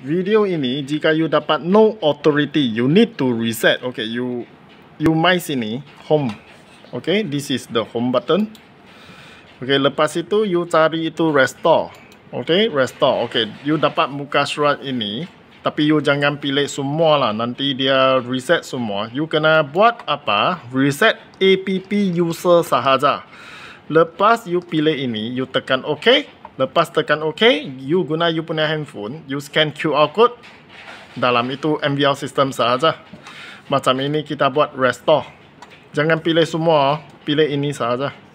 Video ini jika you dapat no authority, you need to reset. Okay, you you mice sini home. Okay, this is the home button. Okay, lepas itu you cari itu restore. Okay, restore. Okay, you dapat muka surat ini, tapi you jangan pilih semua lah. Nanti dia reset semua. You kena buat apa? Reset app user sahaja. Lepas you pilih ini, you tekan okay. Lepas tekan OK, you guna you punya handphone, you scan QR code dalam itu MVR system sahaja. Macam ini kita buat restore. Jangan pilih semua, pilih ini sahaja.